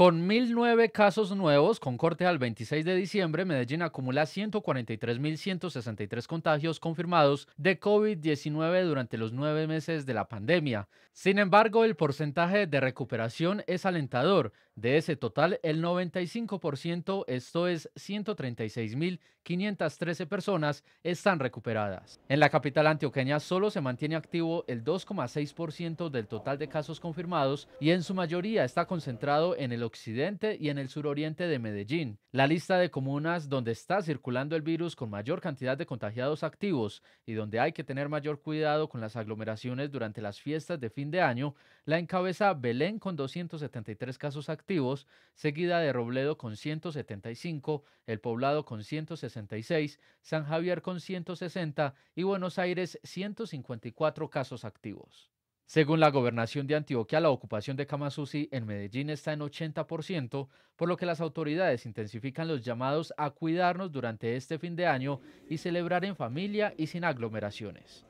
Con 1.009 casos nuevos, con corte al 26 de diciembre, Medellín acumula 143.163 contagios confirmados de COVID-19 durante los nueve meses de la pandemia. Sin embargo, el porcentaje de recuperación es alentador. De ese total, el 95%, esto es 136.513 personas, están recuperadas. En la capital antioqueña solo se mantiene activo el 2,6% del total de casos confirmados y en su mayoría está concentrado en el occidente y en el suroriente de Medellín. La lista de comunas donde está circulando el virus con mayor cantidad de contagiados activos y donde hay que tener mayor cuidado con las aglomeraciones durante las fiestas de fin de año la encabeza Belén con 273 casos activos, seguida de Robledo con 175, El Poblado con 166, San Javier con 160 y Buenos Aires 154 casos activos. Según la gobernación de Antioquia, la ocupación de Kamasusi en Medellín está en 80%, por lo que las autoridades intensifican los llamados a cuidarnos durante este fin de año y celebrar en familia y sin aglomeraciones.